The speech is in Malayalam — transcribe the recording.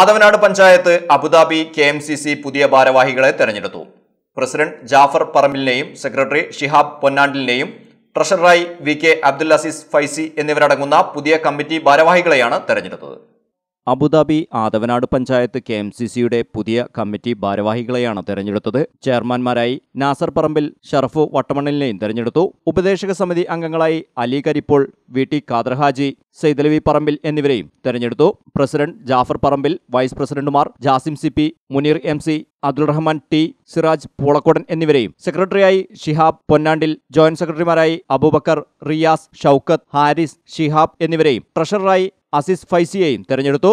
Athavanad panchayat Abu Dhabi K M C C പുതിയ ഭാരവാഹികളെ തെരഞ്ഞെടുത്തു പ്രസിഡന്റ് ജാഫർ പറമ്പിലിനെയും സെക്രട്ടറി ഷിഹാബ് പൊന്നാണ്ടിലിനെയും ട്രഷററായി വി കെ അബ്ദുൽ അസീസ് ഫൈസി എന്നിവരടങ്ങുന്ന പുതിയ കമ്മിറ്റി ഭാരവാഹികളെയാണ് തെരഞ്ഞെടുത്തത് Abu Dhabi Athavanad panchayat K M C സിയുടെ പുതിയ കമ്മിറ്റി ഭാരവാഹികളെയാണ് തെരഞ്ഞെടുത്തത് ചെയർമാൻമാരായി നാസർ പറമ്പിൽ ഷറഫു വട്ടമണ്ണലിനെയും തെരഞ്ഞെടുത്തു ഉപദേശക സമിതി അംഗങ്ങളായി അലി കരിപ്പോൾ വി ടി ഖാദർഹാജി സൈദലവി പറമ്പിൽ എന്നിവരെയും തെരഞ്ഞെടുത്തു പ്രസിഡന്റ് ജാഫർ പറമ്പിൽ വൈസ് പ്രസിഡന്റുമാർ Jasim C P Muneer M C Rahman T Siraj Poolakkodan എന്നിവരെയും സെക്രട്ടറിയായി ഷിഹാബ് പൊന്നാണ്ടിൽ ജോയിന്റ് സെക്രട്ടറിമാരായി അബൂബക്കർ റിയാസ് ഷൌക്കത്ത് ഹാരിസ് ഷിഹാബ് എന്നിവരെയും ട്രഷററായി അസിസ് ഫൈസിയെയും തെരഞ്ഞെടുത്തു